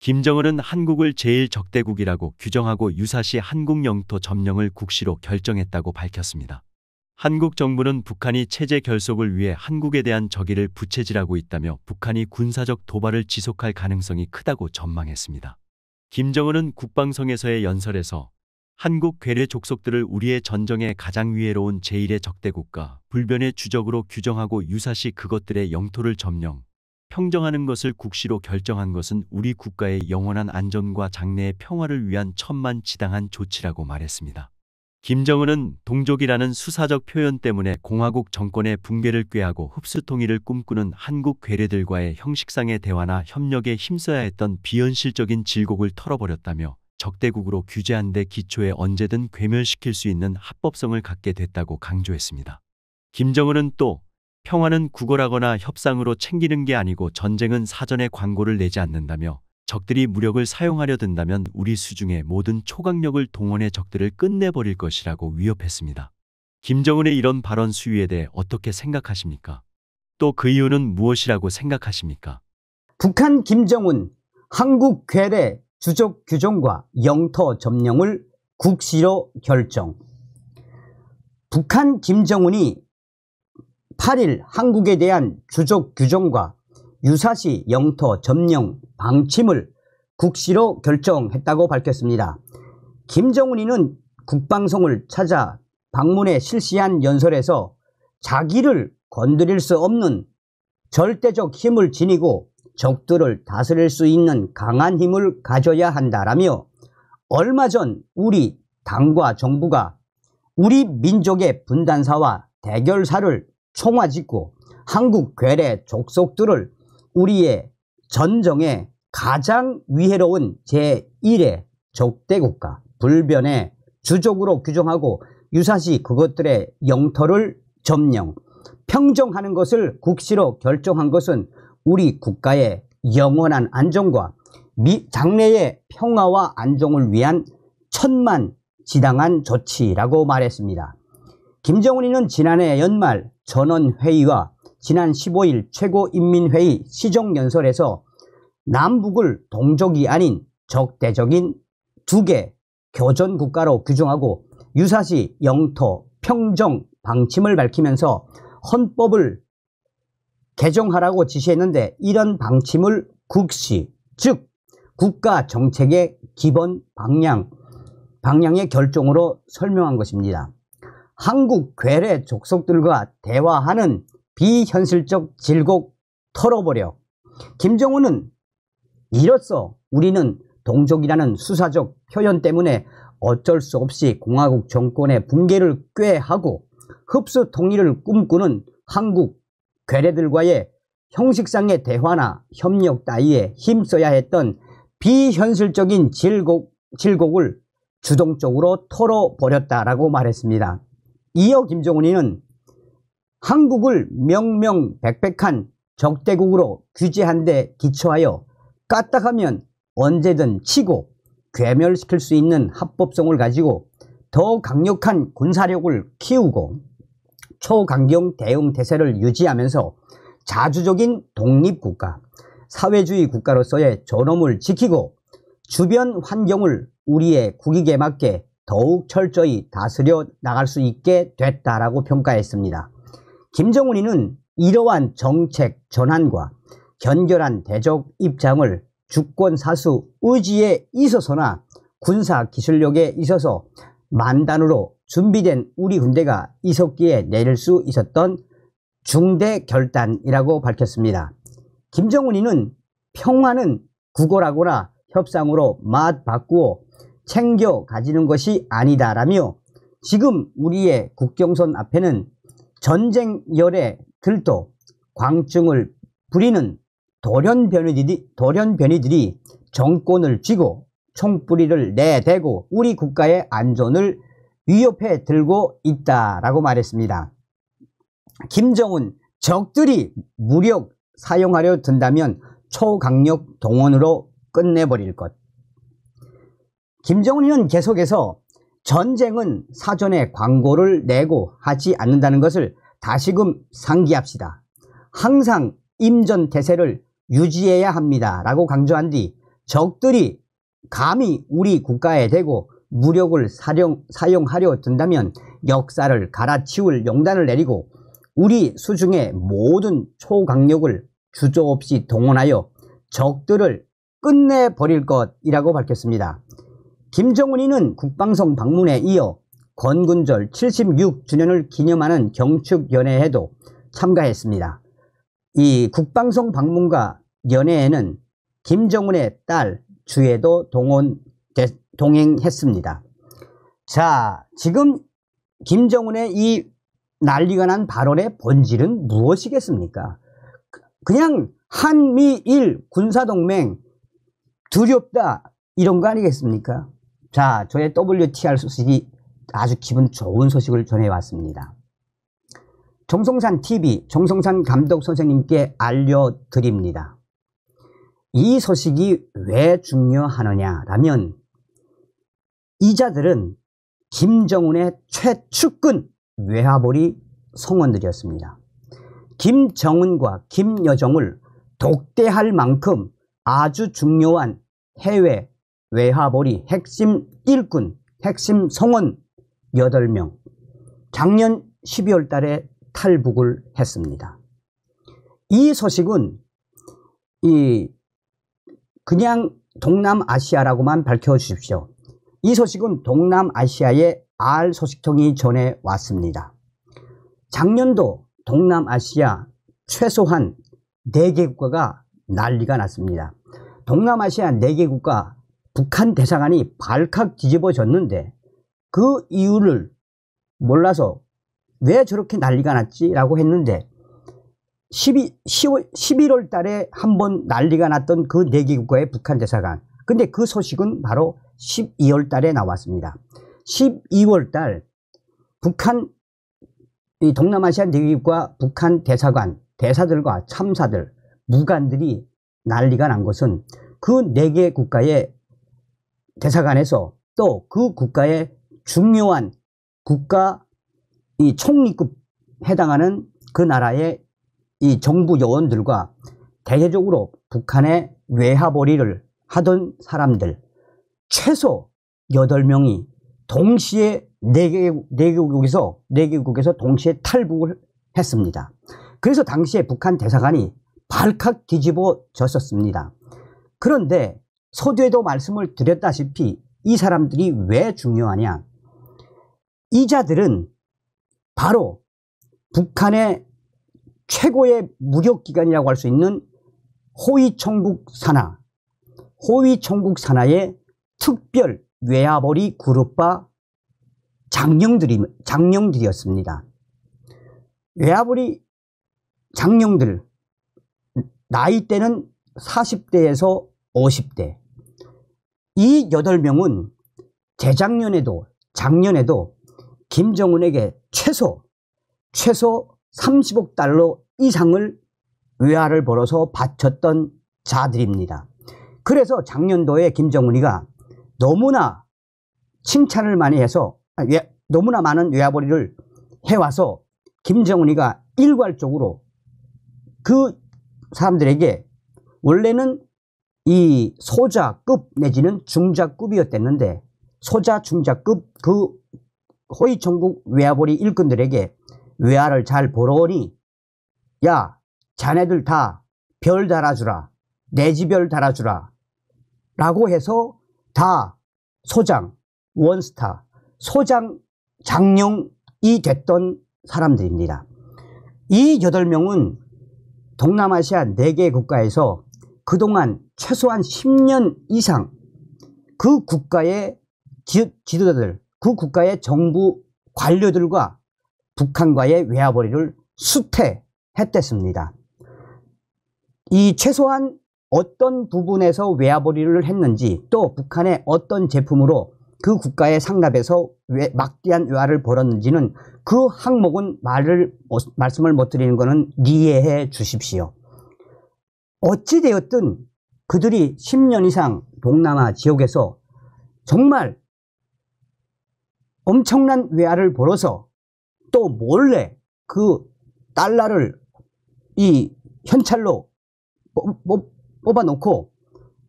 김정은은 한국을 제1적대국이라고 규정하고 유사시 한국 영토 점령을 국시로 결정했다고 밝혔습니다. 한국 정부는 북한이 체제 결속을 위해 한국에 대한 적의를 부채질하고 있다며 북한이 군사적 도발을 지속할 가능성이 크다고 전망했습니다. 김정은은 국방성에서의 연설에서 한국 괴뢰 족속들을 우리의 전정에 가장 위해로운 제1의 적대국과 불변의 주적으로 규정하고 유사시 그것들의 영토를 점령, 평정하는 것을 국시로 결정한 것은 우리 국가의 영원한 안전과 장래의 평화를 위한 천만 지당한 조치라고 말했습니다. 김정은은 동족이라는 수사적 표현 때문에 공화국 정권의 붕괴를 꾀하고 흡수통일을 꿈꾸는 한국 괴뢰들과의 형식상의 대화나 협력에 힘써야 했던 비현실적인 질곡을 털어버렸다며 적대국으로 규제한 데 기초에 언제든 괴멸시킬 수 있는 합법성을 갖게 됐다고 강조했습니다. 김정은은 또 평화는 구걸하거나 협상으로 챙기는 게 아니고 전쟁은 사전에 광고를 내지 않는다며 적들이 무력을 사용하려 든다면 우리 수중의 모든 초강력을 동원해 적들을 끝내버릴 것이라고 위협했습니다. 김정은의 이런 발언 수위에 대해 어떻게 생각하십니까? 또 그 이유는 무엇이라고 생각하십니까? 북한 김정은 한국 괴뢰 주족 규정과 영토 점령을 국시로 결정. 북한 김정은이 8일 한국에 대한 주적 규정과 유사시 영토 점령 방침을 국시로 결정했다고 밝혔습니다. 김정은이는 국방성을 찾아 방문에 실시한 연설에서 자기를 건드릴 수 없는 절대적 힘을 지니고 적들을 다스릴 수 있는 강한 힘을 가져야 한다라며 얼마 전 우리 당과 정부가 우리 민족의 분단사와 대결사를 총화짓고 한국 괴뢰 족속들을 우리의 전정에 가장 위해로운 제1의 적대국가 불변의 주족으로 규정하고 유사시 그것들의 영토를 점령, 평정하는 것을 국시로 결정한 것은 우리 국가의 영원한 안정과 미, 장래의 평화와 안정을 위한 천만 지당한 조치라고 말했습니다. 김정은이는 지난해 연말 전원회의와 지난 15일 최고인민회의 시정연설에서 남북을 동족이 아닌 적대적인 두 개 교전국가로 규정하고 유사시 영토 평정 방침을 밝히면서 헌법을 개정하라고 지시했는데 이런 방침을 국시, 즉 국가 정책의 기본 방향, 방향의 결정으로 설명한 것입니다. 한국 괴뢰 족속들과 대화하는 비현실적 질곡 털어버려. 김정은은 이로써 우리는 동족이라는 수사적 표현 때문에 어쩔 수 없이 공화국 정권의 붕괴를 꾀하고 흡수 통일을 꿈꾸는 한국 괴뢰들과의 형식상의 대화나 협력 따위에 힘써야 했던 비현실적인 질곡, 질곡을 주동적으로 털어버렸다라고 말했습니다. 이어 김정은이는 한국을 명명백백한 적대국으로 규제한 데 기초하여 까딱하면 언제든 치고 괴멸시킬 수 있는 합법성을 가지고 더 강력한 군사력을 키우고 초강경 대응 태세를 유지하면서 자주적인 독립국가, 사회주의 국가로서의 존엄을 지키고 주변 환경을 우리의 국익에 맞게 더욱 철저히 다스려 나갈 수 있게 됐다라고 평가했습니다. 김정은이는 이러한 정책 전환과 견결한 대적 입장을 주권 사수 의지에 있어서나 군사 기술력에 있어서 만단으로 준비된 우리 군대가 이석기에 내릴 수 있었던 중대 결단이라고 밝혔습니다. 김정은이는 평화는 국어라거나 협상으로 맛바꾸어 챙겨 가지는 것이 아니다라며 지금 우리의 국경선 앞에는 전쟁 열에 들떠 광증을 부리는 돌연변이들이, 돌연변이들이 정권을 쥐고 총뿌리를 내대고 우리 국가의 안전을 위협해 들고 있다라고 말했습니다. 김정은 적들이 무력 사용하려 든다면 초강력 동원으로 끝내버릴 것. 김정은이는 계속해서 전쟁은 사전에 광고를 내고 하지 않는다는 것을 다시금 상기합시다. 항상 임전 태세를 유지해야 합니다. 라고 강조한 뒤 적들이 감히 우리 국가에 대고 무력을 사령, 사용하려 든다면 역사를 갈아치울 용단을 내리고 우리 수중의 모든 초강력을 주저없이 동원하여 적들을 끝내버릴 것이라고 밝혔습니다. 김정은이는 국방성 방문에 이어 건군절 76주년을 기념하는 경축연회에도 참가했습니다. 이 국방성 방문과 연회에는 김정은의 딸 주애도 동원, 동행했습니다. 자, 지금 김정은의 이 난리가 난 발언의 본질은 무엇이겠습니까? 그냥 한미일 군사동맹 두렵다 이런 거 아니겠습니까? 자, 저의 WTR 소식이 아주 기분 좋은 소식을 전해왔습니다. 정성산 TV, 정성산 감독 선생님께 알려드립니다. 이 소식이 왜 중요하느냐라면 이자들은 김정은의 최측근 외화벌이 성원들이었습니다. 김정은과 김여정을 독대할 만큼 아주 중요한 해외 외화보리 핵심 일꾼, 핵심 성원 8명, 작년 12월 달에 탈북을 했습니다. 이 소식은 이 그냥 동남아시아라고만 밝혀주십시오. 이 소식은 동남아시아의 R 소식통이 전해 왔습니다. 작년도 동남아시아 최소한 4개 국가가 난리가 났습니다. 동남아시아 4개 국가 북한 대사관이 발칵 뒤집어졌는데 그 이유를 몰라서 왜 저렇게 난리가 났지라고 했는데 12, 10월, 11월 달에 한 번 난리가 났던 그 4개 국가의 북한 대사관 근데 그 소식은 바로 12월 달에 나왔습니다 12월 달 북한 이 동남아시아 4개국과 북한 대사관 대사들과 참사들 무관들이 난리가 난 것은 그 4개 국가의 대사관에서 또 그 국가의 중요한 국가 이 총리급 해당하는 그 나라의 이 정부 요원들과 대개적으로 북한의 외화벌이를 하던 사람들 최소 8명이 동시에 4개, 4개국에서, 4개국에서 동시에 탈북을 했습니다. 그래서 당시에 북한 대사관이 발칵 뒤집어졌었습니다. 그런데 서두에도 말씀을 드렸다시피 이 사람들이 왜 중요하냐? 이 자들은 바로 북한의 최고의 무력기관이라고 할 수 있는 호위청국 산하, 호위청국 산하의 특별 외화벌이 그룹과 장령들이, 장령들이었습니다. 외화벌이 장령들, 나이대는 40대에서 50대, 이 8명은 재작년에도 작년에도 김정은에게 최소 최소 30억 달러 이상을 외화를 벌어서 바쳤던 자들입니다. 그래서 작년도에 김정은이가 너무나 칭찬을 많이 해서 아, 너무나 많은 외화벌이를 해와서 김정은이가 일괄적으로 그 사람들에게 원래는 이 소자급 내지는 중자급이었댔는데 소자 중자급 그 호위 천국 외아벌이 일꾼들에게 외아를 잘 보러 오니 야 자네들 다 별 달아주라 내 집별 달아주라 라고 해서 다 소장 원스타 소장 장룡이 됐던 사람들입니다 이 8명은 동남아시아 4개 국가에서 그동안 최소한 10년 이상 그 국가의 지, 지도자들, 그 국가의 정부 관료들과 북한과의 외화벌이를 수퇴했댔습니다. 이 최소한 어떤 부분에서 외화벌이를 했는지 또 북한의 어떤 제품으로 그 국가의 상납에서 외, 막대한 외화를 벌었는지는 그 항목은 말을 말씀을 못 드리는 것은 이해해 주십시오. 어찌되었든 그들이 10년 이상 동남아 지역에서 정말 엄청난 외화를 벌어서 또 몰래 그 달러를 이 현찰로 뽑아 놓고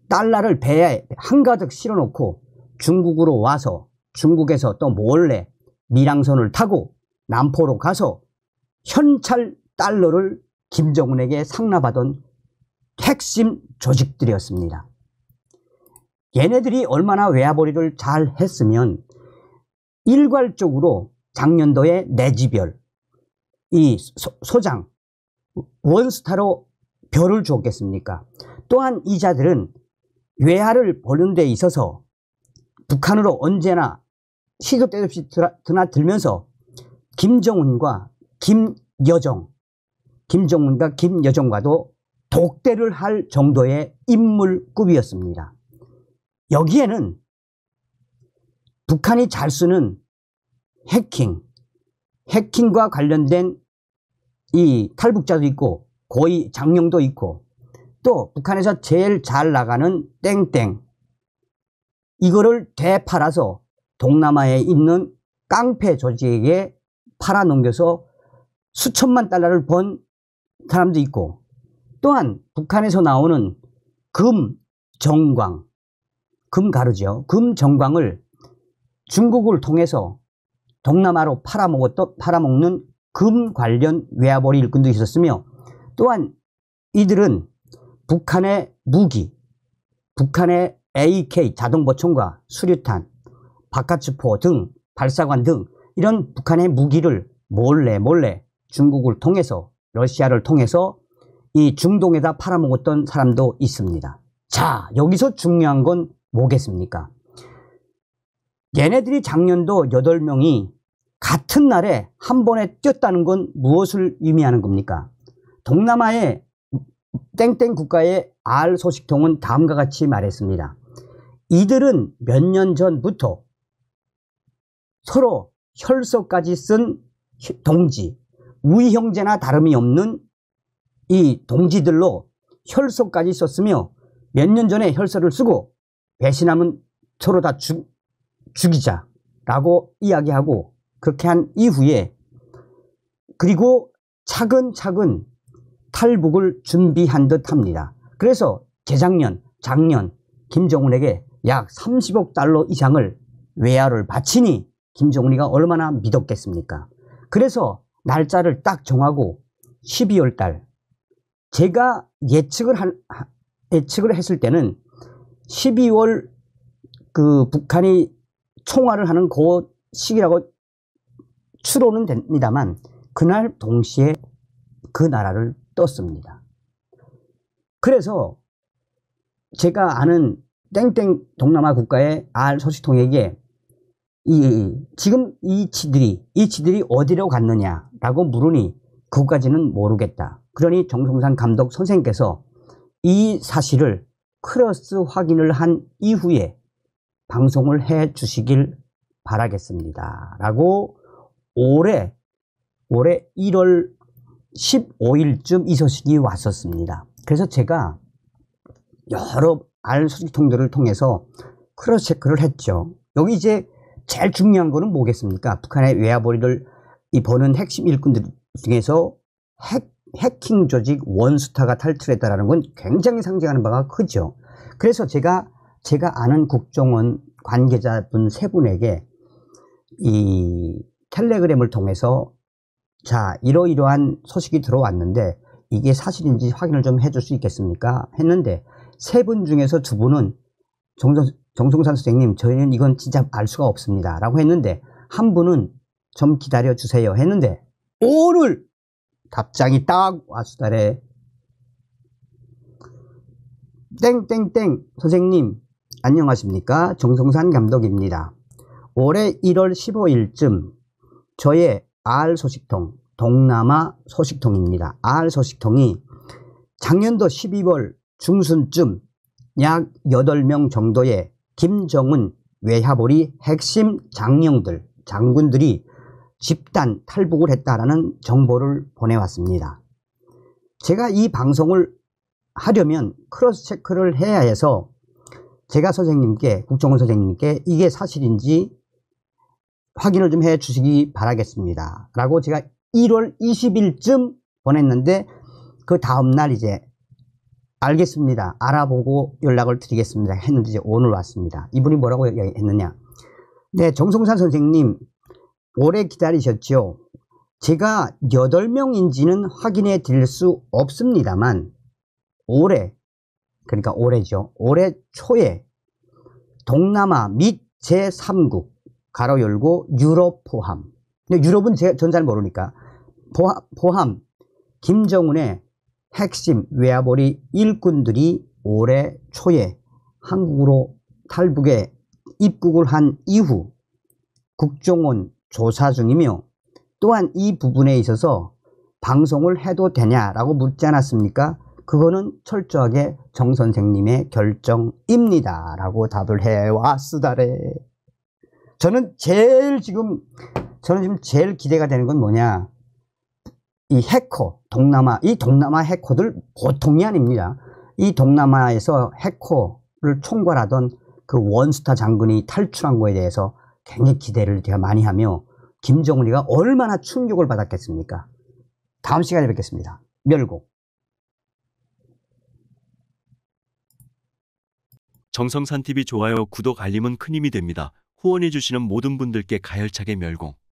달러를 배에 한가득 실어 놓고 중국으로 와서 중국에서 또 몰래 밀항선을 타고 남포로 가서 현찰 달러를 김정은에게 상납하던 핵심 조직들이었습니다. 얘네들이 얼마나 외화벌이를 잘 했으면 일괄적으로 작년도에 내지별, 이 소, 장 원스타로 별을 줬겠습니까? 또한 이 자들은 외화를 보는 데 있어서 북한으로 언제나 시도 때도 없이 드나들면서 김정은과 김여정, 김정은과 김여정과도 독대를 할 정도의 인물급이었습니다. 여기에는 북한이 잘 쓰는 해킹, 해킹과 관련된 이 탈북자도 있고 고위 장령도 있고 또 북한에서 제일 잘 나가는 땡땡 이거를 되팔아서 동남아에 있는 깡패 조직에게 팔아넘겨서 수천만 달러를 번 사람도 있고 또한 북한에서 나오는 금, 정광, 금 가루죠. 금, 정광을 중국을 통해서 동남아로 팔아먹었던, 팔아먹는 금 관련 외화벌이 일꾼도 있었으며 또한 이들은 북한의 무기, 북한의 AK 자동보총과 수류탄, 바깥츠포등 발사관 등 이런 북한의 무기를 몰래 몰래 중국을 통해서 러시아를 통해서 이 중동에다 팔아먹었던 사람도 있습니다. 자, 여기서 중요한 건 뭐겠습니까? 얘네들이 작년도 8명이 같은 날에 한 번에 뛰었다는 건 무엇을 의미하는 겁니까? 동남아의 땡땡 국가의 R 소식통은 다음과 같이 말했습니다. 이들은 몇 년 전부터 서로 혈서까지 쓴 동지, 우이 형제나 다름이 없는 이 동지들로 혈소까지 썼으며 몇 년 전에 혈소를 쓰고 배신하면 서로 다 죽, 죽이자라고 이야기하고 그렇게 한 이후에 그리고 차근차근 탈북을 준비한 듯 합니다. 그래서 재작년, 작년 김정은에게 약 30억 달러 이상을 외화를 바치니 김정은이가 얼마나 믿었겠습니까? 그래서 날짜를 딱 정하고 12월 달 제가 예측을 한, 예측을 했을 때는 12월 그 북한이 총화를 하는 그 시기라고 추론은 됩니다만 그날 동시에 그 나라를 떴습니다. 그래서 제가 아는 땡땡 동남아 국가의 알 소식통에게 이, 지금 이 지들이, 이 지들이 어디로 갔느냐라고 물으니 그것까지는 모르겠다. 그러니 정성산 감독 선생께서 이 사실을 크로스 확인을 한 이후에 방송을 해 주시길 바라겠습니다. 라고 올해, 올해 1월 15일쯤 이 소식이 왔었습니다. 그래서 제가 여러 아는 소식통들을 통해서 크로스 체크를 했죠. 여기 이제 제일 중요한 거는 뭐겠습니까? 북한의 외화벌이를 이 버는 핵심 일꾼들 중에서 핵 해킹 조직 원스타가 탈출했다라는 건 굉장히 상징하는 바가 크죠. 그래서 제가 제가 아는 국정원 관계자분 세 분에게 이 텔레그램을 통해서 자 이러이러한 소식이 들어왔는데 이게 사실인지 확인을 좀 해줄 수 있겠습니까? 했는데 세 분 중에서 두 분은 정성, 정성산 선생님 저희는 이건 진짜 알 수가 없습니다 라고 했는데 한 분은 좀 기다려 주세요 했는데 오늘 답장이 딱 왔수다래. 땡땡땡 선생님 안녕하십니까 정성산 감독입니다. 올해 1월 15일쯤 저의 R 소식통 동남아 소식통입니다. R 소식통이 작년도 12월 중순쯤 약 8명 정도의 김정은 외화보리 핵심 장령들 장군들이 집단 탈북을 했다라는 정보를 보내왔습니다. 제가 이 방송을 하려면 크로스 체크를 해야 해서 제가 선생님께 국정원 선생님께 이게 사실인지 확인을 좀 해 주시기 바라겠습니다 라고 제가 1월 20일쯤 보냈는데 그 다음날 이제 알겠습니다 알아보고 연락을 드리겠습니다 했는데 이제 오늘 왔습니다 이분이 뭐라고 했느냐 네 정성산 선생님 오래 기다리셨죠? 제가 8명인지는 확인해 드릴 수 없습니다만 올해 그러니까 올해죠. 올해 초에 동남아 및 제3국 가로 열고 유럽 포함 근데 유럽은 전 잘 모르니까 포함, 포함 김정은의 핵심 외화벌이 일꾼들이 올해 초에 한국으로 탈북에 입국을 한 이후 국정원 조사 중이며 또한 이 부분에 있어서 방송을 해도 되냐라고 묻지 않았습니까? 그거는 철저하게 정 선생님의 결정입니다. 라고 답을 해왔으다래. 저는 제일 지금, 저는 지금 제일 기대가 되는 건 뭐냐. 이 해커, 동남아, 이 동남아 해커들 보통이 아닙니다. 이 동남아에서 해커를 총괄하던 그 원스타 장군이 탈출한 거에 대해서 굉장히 기대를 제가 많이 하며 김정은이가 얼마나 충격을 받았겠습니까? 다음 시간에 뵙겠습니다. 멸공. 정성산 TV 좋아요, 구독, 알림은 큰 힘이 됩니다. 후원해 주시는 모든 분들께 가열차게 멸공.